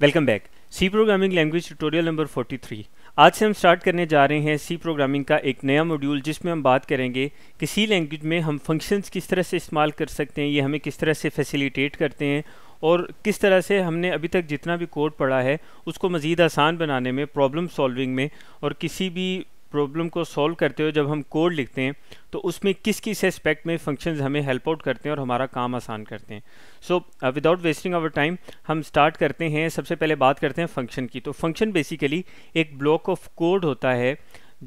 welcome back C programming language tutorial number 43 आज से हम स्टार्ट करने जा रहे हैं सी प्रोग्रामिंग का एक नया मॉड्यूल जिसमें हम बात करेंगे कि सी लैंग्वेज में हम फंक्शंस किस तरह से इस्तेमाल कर सकते हैं ये हमें किस तरह से फैसिलिटेट करते हैं और किस तरह से हमने अभी तक जितना भी कोड पढ़ा है उसको मज़ीद आसान बनाने में प्रॉब्लम सॉल्विंग में और किसी भी प्रॉब्लम को सॉल्व करते हुए जब हम कोड लिखते हैं तो उसमें किस किस एस्पेक्ट में फंक्शंस हमें हेल्प आउट करते हैं और हमारा काम आसान करते हैं so without wasting our time हम स्टार्ट करते हैं सबसे पहले बात करते हैं फंक्शन की तो फंक्शन बेसिकली एक ब्लॉक ऑफ कोड होता है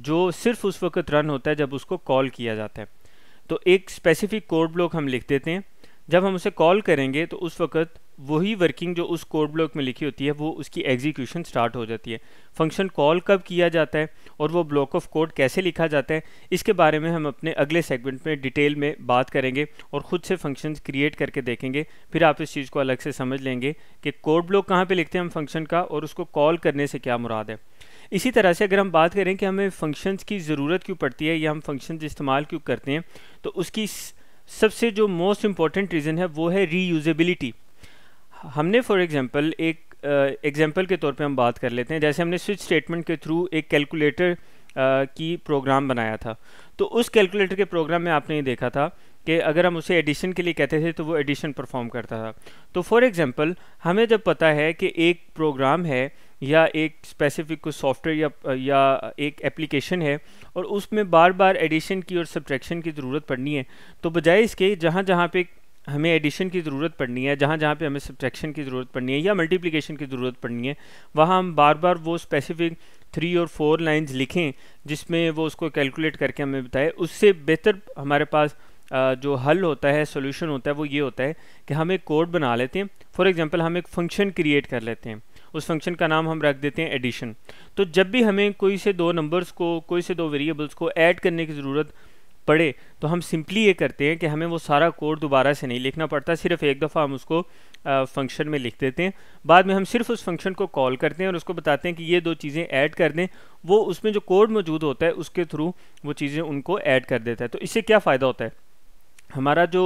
जो सिर्फ उस वक्त रन होता है जब उसको कॉल किया जाता है तो एक स्पेसिफिक कोड ब्लॉक हम लिख देते हैं जब हम उसे कॉल करेंगे तो उस वक्त वही वर्किंग जो उस कोड ब्लॉक में लिखी होती है वो उसकी एग्जीक्यूशन स्टार्ट हो जाती है फंक्शन कॉल कब किया जाता है और वो ब्लॉक ऑफ कोड कैसे लिखा जाता है इसके बारे में हम अपने अगले सेगमेंट में डिटेल में बात करेंगे और ख़ुद से फंक्शन क्रिएट करके देखेंगे फिर आप इस चीज़ को अलग से समझ लेंगे कि कोड ब्लॉक कहाँ पर लिखते हैं हम फंक्शन का और उसको कॉल करने से क्या मुराद है इसी तरह से अगर हम बात करें कि हमें फंक्शंस की ज़रूरत क्यों पड़ती है या हम फंक्शंस इस्तेमाल क्यों करते हैं तो उसकी सबसे जो मोस्ट इम्पॉर्टेंट रीज़न है वो है रीयूजेबिलिटी हमने फॉर एग्ज़ाम्पल एक एग्जाम्पल के तौर पे हम बात कर लेते हैं जैसे हमने स्विच स्टेटमेंट के थ्रू एक कैलकुलेटर की प्रोग्राम बनाया था तो उस कैलकुलेटर के प्रोग्राम में आपने ये देखा था कि अगर हम उसे एडिशन के लिए कहते थे तो वो एडिशन परफॉर्म करता था तो फॉर एग्जांपल हमें जब पता है कि एक प्रोग्राम है या एक स्पेसिफिक कुछ सॉफ्टवेयर या या एक एप्लीकेशन है और उसमें बार बार एडिशन की और सब्ट्रैक्शन की ज़रूरत पड़नी है तो बजाय इसके जहाँ जहाँ पे हमें एडिशन की ज़रूरत पड़नी है जहाँ जहाँ पे हमें सब्ट्रैक्शन की ज़रूरत पड़नी है या मल्टीप्लिकेशन की ज़रूरत पड़नी है वहाँ हम बार बार वो स्पेसिफिक थ्री और फोर लाइंस लिखें जिसमें वो उसको कैलकुलेट करके हमें बताए उससे बेहतर हमारे पास जो हल होता है सोल्यूशन होता है वो ये होता है कि हम एक कोड बना लेते हैं फॉर एग्ज़ाम्पल हम एक फंक्शन क्रिएट कर लेते हैं उस फंक्शन का नाम हम रख देते हैं एडिशन तो जब भी हमें कोई से दो नंबर्स को कोई से दो वेरिएबल्स को ऐड करने की ज़रूरत पढ़े तो हम सिंपली ये करते हैं कि हमें वो सारा कोड दोबारा से नहीं लिखना पड़ता सिर्फ एक दफ़ा हम उसको फंक्शन में लिख देते हैं बाद में हम सिर्फ उस फंक्शन को कॉल करते हैं और उसको बताते हैं कि ये दो चीज़ें ऐड कर दें वो उसमें जो कोड मौजूद होता है उसके थ्रू वो चीज़ें उनको ऐड कर देता है तो इससे क्या फ़ायदा होता है हमारा जो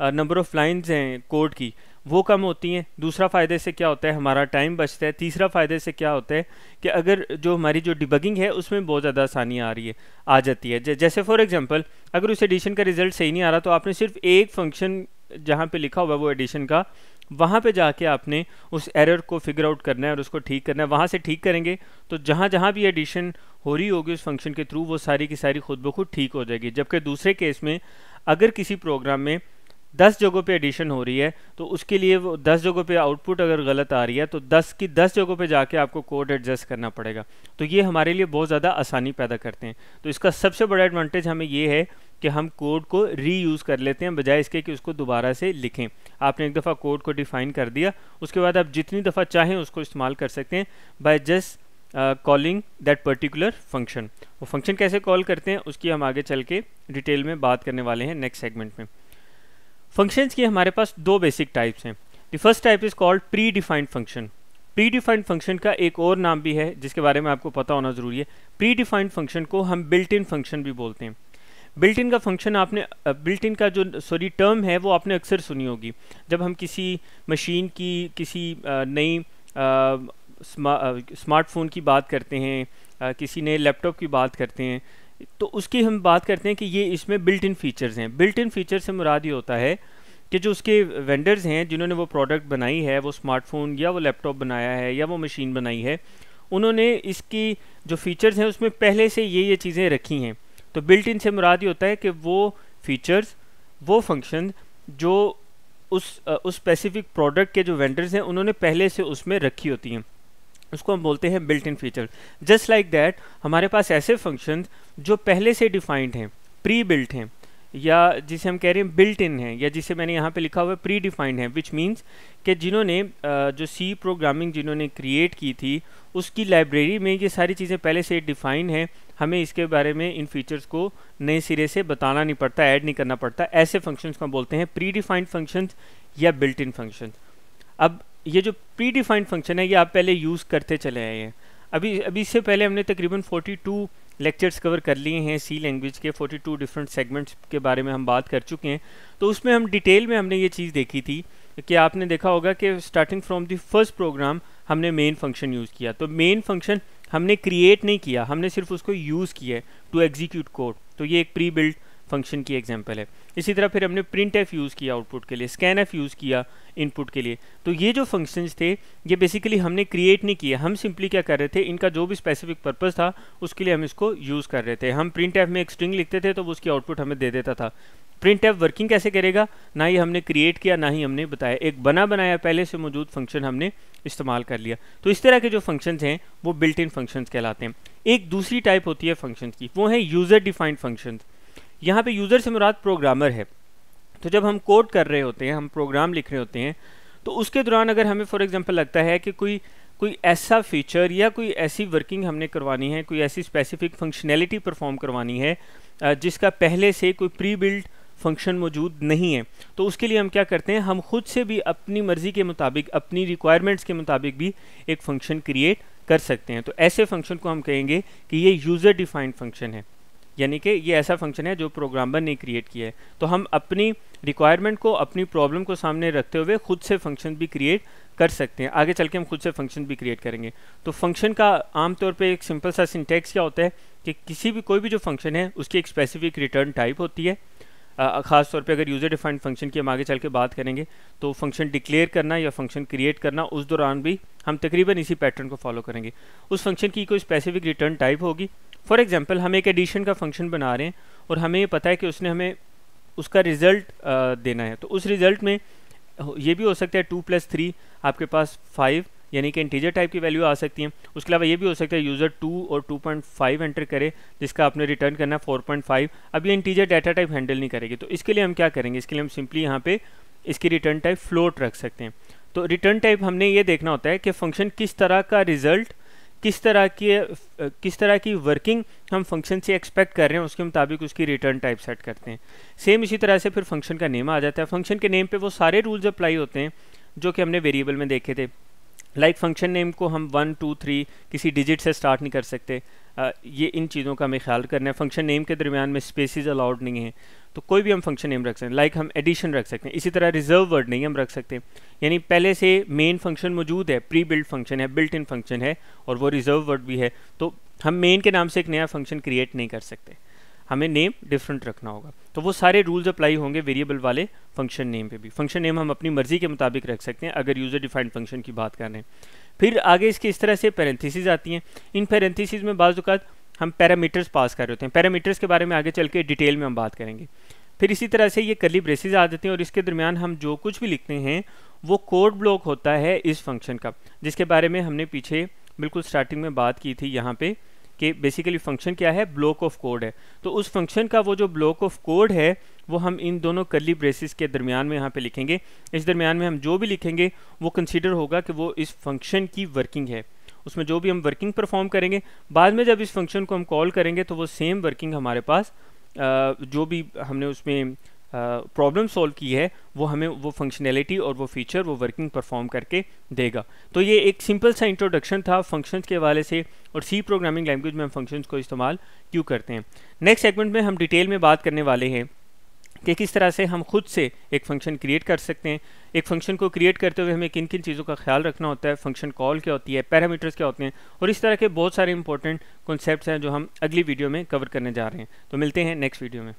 नंबर ऑफ़ लाइंस हैं कोड की वो कम होती हैं दूसरा फ़ायदे से क्या होता है हमारा टाइम बचता है तीसरा फ़ायदे से क्या होता है कि अगर जो हमारी जो डिबगिंग है उसमें बहुत ज़्यादा आसानी आ रही है आ जाती है जैसे फॉर एग्जांपल अगर उस एडिशन का रिज़ल्ट सही नहीं आ रहा तो आपने सिर्फ एक फंक्शन जहाँ पे लिखा हुआ है वो एडिशन का वहाँ पे जाके आपने उस एरर को फिगर आउट करना है और उसको ठीक करना है वहाँ से ठीक करेंगे तो जहाँ जहाँ भी एडिशन हो रही होगी उस फंक्शन के थ्रू वो सारी की सारी खुद ब खुद ठीक हो जाएगी जबकि दूसरे केस में अगर किसी प्रोग्राम में दस जगहों पे एडिशन हो रही है तो उसके लिए वो दस जगहों पे आउटपुट अगर गलत आ रही है तो दस की दस जगहों पे जाके आपको कोड एडजस्ट करना पड़ेगा तो ये हमारे लिए बहुत ज़्यादा आसानी पैदा करते हैं तो इसका सबसे बड़ा एडवांटेज हमें ये है कि हम कोड को रीयूज़ कर लेते हैं बजाय इसके कि उसको दोबारा से लिखें आपने एक दफ़ा कोड को डिफ़ाइन कर दिया उसके बाद आप जितनी दफ़ा चाहें उसको इस्तेमाल कर सकते हैं by just calling that particular function वो फंक्शन कैसे कॉल करते हैं उसकी हम आगे चल के डिटेल में बात करने वाले हैं नेक्स्ट सेगमेंट में फंक्शंस के हमारे पास दो बेसिक टाइप्स हैं the first type is called predefined function predefined function का एक और नाम भी है जिसके बारे में आपको पता होना ज़रूरी है प्री डिफाइंड फंक्शन को हम बिल्ट इन फंक्शन भी बोलते हैं बिल्ट इन का फंक्शन आपने बिल्ट इन का जो सॉरी टर्म है वो आपने अक्सर सुनी होगी जब हम किसी मशीन की किसी नई स्मार्टफोन की बात करते हैं किसी नए लैपटॉप की बात करते हैं तो उसकी हम बात करते हैं कि ये इसमें बिल्ट इन फ़ीचर्स हैं बिल्ट इन फ़ीचर से मुराद ये होता है कि जो उसके वेंडर्स हैं जिन्होंने वो प्रोडक्ट बनाई है वो स्मार्टफोन या वो लैपटॉप बनाया है या वो मशीन बनाई है उन्होंने इसकी जो फ़ीचर्स हैं उसमें पहले से ये ये चीज़ें रखी हैं तो बिल्ट इन से मुराद ये होता है कि वो फ़ीचर्स वो फंक्शन जो उस उस स्पेसिफिक प्रोडक्ट के जो वेंडर्स हैं उन्होंने पहले से उसमें रखी होती हैं उसको हम बोलते हैं built in feature just like that हमारे पास ऐसे फंक्शन जो पहले से डिफाइंड हैं प्री बिल्ट हैं या जिसे हम कह रहे हैं बिल्ट इन है या जिसे मैंने यहाँ पे लिखा हुआ है प्री डिफाइंड है विच मीन्स कि जिन्होंने जो सी प्रोग्रामिंग जिन्होंने क्रिएट की थी उसकी लाइब्रेरी में ये सारी चीज़ें पहले से डिफाइन हैं हमें इसके बारे में इन फीचर्स को नए सिरे से बताना नहीं पड़ता ऐड नहीं करना पड़ता ऐसे फंक्शंस को हम बोलते हैं प्री डिफाइंड फंक्शंस या बिल्ट इन फंक्शन अब ये जो प्री डिफाइंड फंक्शन है ये आप पहले यूज़ करते चले आए हैं अभी अभी इससे पहले हमने तकरीबन 42 लेक्चर्स कवर कर लिए हैं सी लैंग्वेज के 42 डिफरेंट सेगमेंट्स के बारे में हम बात कर चुके हैं तो उसमें हम डिटेल में हमने ये चीज़ देखी थी कि आपने देखा होगा कि starting from the first program हमने मेन फंक्शन यूज़ किया तो मेन फंक्शन हमने क्रिएट नहीं किया हमने सिर्फ उसको यूज़ किया है टू एग्जीक्यूट कोड तो ये एक प्री बिल्ड फंक्शन की एग्जांपल है इसी तरह फिर हमने प्रिंट एफ यूज़ किया आउटपुट के लिए स्कैन एफ यूज़ किया इनपुट के लिए तो ये जो फंक्शंस थे ये बेसिकली हमने क्रिएट नहीं किए हम सिंपली क्या कर रहे थे इनका जो भी स्पेसिफिक पर्पज़ था उसके लिए हम इसको यूज़ कर रहे थे हम प्रिंट एफ में एक स्ट्रिंग लिखते थे तो वो उसकी आउटपुट हमें दे देता था प्रिंट एफ वर्किंग कैसे करेगा ना ही हमने क्रिएट किया ना ही हमने बताया एक बना बनाया पहले से मौजूद फंक्शन हमने इस्तेमाल कर लिया तो इस तरह के जो फंक्शंस हैं वो बिल्ट इन फंक्शंस कहलाते हैं एक दूसरी टाइप होती है फंक्शन की वो है यूज़र डिफाइंड फंक्शंस यहाँ पे यूज़र से मुराद प्रोग्रामर है तो जब हम कोड कर रहे होते हैं हम प्रोग्राम लिख रहे होते हैं तो उसके दौरान अगर हमें फॉर एग्ज़ाम्पल लगता है कि कोई कोई ऐसा फीचर या कोई ऐसी वर्किंग हमने करवानी है कोई ऐसी स्पेसिफिक फंक्शनैलिटी परफॉर्म करवानी है जिसका पहले से कोई प्री बिल्ड फंक्शन मौजूद नहीं है तो उसके लिए हम क्या करते हैं हम खुद से भी अपनी मर्ज़ी के मुताबिक अपनी रिक्वायरमेंट्स के मुताबिक भी एक फ़ंक्शन क्रिएट कर सकते हैं तो ऐसे फंक्शन को हम कहेंगे कि ये यूज़र डिफाइंड फंक्शन है यानी कि ये ऐसा फंक्शन है जो प्रोग्रामर ने क्रिएट किया है तो हम अपनी रिक्वायरमेंट को अपनी प्रॉब्लम को सामने रखते हुए खुद से फंक्शन भी क्रिएट कर सकते हैं आगे चल के हम खुद से फंक्शन भी क्रिएट करेंगे तो फंक्शन का आमतौर पे एक सिंपल सा सिंटेक्स क्या होता है कि किसी भी कोई भी जो फंक्शन है उसकी एक स्पेसिफिक रिटर्न टाइप होती है ख़ास तौर पे अगर यूज़र डिफाइंड फंक्शन की हम आगे चल के बात करेंगे तो फंक्शन डिक्लेयर करना या फंक्शन क्रिएट करना उस दौरान भी हम तकरीबन इसी पैटर्न को फॉलो करेंगे उस फंक्शन की कोई स्पेसिफिक रिटर्न टाइप होगी फॉर एग्ज़ाम्पल हम एक एडिशन का फंक्शन बना रहे हैं और हमें ये पता है कि उसने हमें उसका रिज़ल्ट देना है तो उस रिज़ल्ट में ये भी हो सकता है टू प्लस थ्री आपके पास फाइव यानी कि इंटीजर टाइप की वैल्यू आ सकती है उसके अलावा ये भी हो सकता है यूज़र टू और टू पॉइंट फाइव एंटर करे जिसका आपने रिटर्न करना फोर पॉइंट फाइव अब ये इंटीजर डाटा टाइप हैंडल नहीं करेगी तो इसके लिए हम क्या करेंगे इसके लिए हम सिंपली यहाँ पे इसकी रिटर्न टाइप फ्लोट रख सकते हैं तो रिटर्न टाइप हमने ये देखना होता है कि फंक्शन किस तरह का रिज़ल्ट किस तरह की किस तरह की वर्किंग हम फंक्शन से एक्सपेक्ट कर रहे हैं उसके मुताबिक उसकी रिटर्न टाइप सेट करते हैं सेम इसी तरह से फिर फंक्शन का नेम आ जाता है फंक्शन के नेम पे वो सारे रूल्स अप्लाई होते हैं जो कि हमने वेरिएबल में देखे थे लाइक फंक्शन नेम को हम वन टू थ्री किसी डिजिट से स्टार्ट नहीं कर सकते आ, ये इन चीज़ों का हमें ख्याल करना है फंक्शन नेम के दरमियान में स्पेसिस अलाउड नहीं है तो कोई भी हम फंक्शन नेम रख सकते हैं लाइक like हम एडिशन रख सकते हैं इसी तरह रिजर्व वर्ड नहीं हम रख सकते यानी पहले से मेन फंक्शन मौजूद है प्री बिल्ड फंक्शन है बिल्ट इन फंक्शन है और वो रिजर्व वर्ड भी है तो हम मेन के नाम से एक नया फंक्शन क्रिएट नहीं कर सकते हमें नेम डिफरेंट रखना होगा तो वो सारे रूल्स अप्लाई होंगे वेरिएबल वाले फंक्शन नेम पे भी फंक्शन नेम हम अपनी मर्जी के मुताबिक रख सकते हैं अगर यूज़र डिफाइंड फंक्शन की बात कर रहे हैं फिर आगे इसके इस तरह से पैरेंथिस आती हैं इन पैरेंथिस में बाज़ात हम पैरामीटर्स पास कर रहे होते हैं पैरामीटर्स के बारे में आगे चल के डिटेल में हम बात करेंगे फिर इसी तरह से ये कली ब्रेसेस आ जाते हैं और इसके दरमियान हम जो कुछ भी लिखते हैं वो कोड ब्लॉक होता है इस फंक्शन का जिसके बारे में हमने पीछे बिल्कुल स्टार्टिंग में बात की थी यहाँ पर कि बेसिकली फंक्शन क्या है ब्लॉक ऑफ कोड है तो उस फंक्शन का वो जो ब्लॉक ऑफ कोड है वो हम इन दोनों कर्ली ब्रेसिस के दरमियान में यहाँ पे लिखेंगे इस दरमियान में हम जो भी लिखेंगे वो कंसिडर होगा कि वो इस फंक्शन की वर्किंग है उसमें जो भी हम वर्किंग परफॉर्म करेंगे बाद में जब इस फंक्शन को हम कॉल करेंगे तो वो सेम वर्किंग हमारे पास जो भी हमने उसमें प्रॉब्लम सॉल्व की है वो हमें वो फंक्शनैलिटी और वो फीचर वो वर्किंग परफॉर्म करके देगा तो ये एक सिंपल सा इंट्रोडक्शन था फंक्शंस के हवाले से और सी प्रोग्रामिंग लैंग्वेज में हम फंक्शंस को इस्तेमाल क्यों करते हैं नेक्स्ट सेगमेंट में हम डिटेल में बात करने वाले हैं कि किस तरह से हम खुद से एक फंक्शन क्रिएट कर सकते हैं एक फंक्शन को क्रिएट करते हुए हमें किन किन चीज़ों का ख्याल रखना होता है फंक्शन कॉल क्या होती है पैरामीटर्स क्या होते हैं और इस तरह के बहुत सारे इंपॉर्टेंट कॉन्सेप्ट हैं जो हम अगली वीडियो में कवर करने जा रहे हैं तो मिलते हैं नेक्स्ट वीडियो में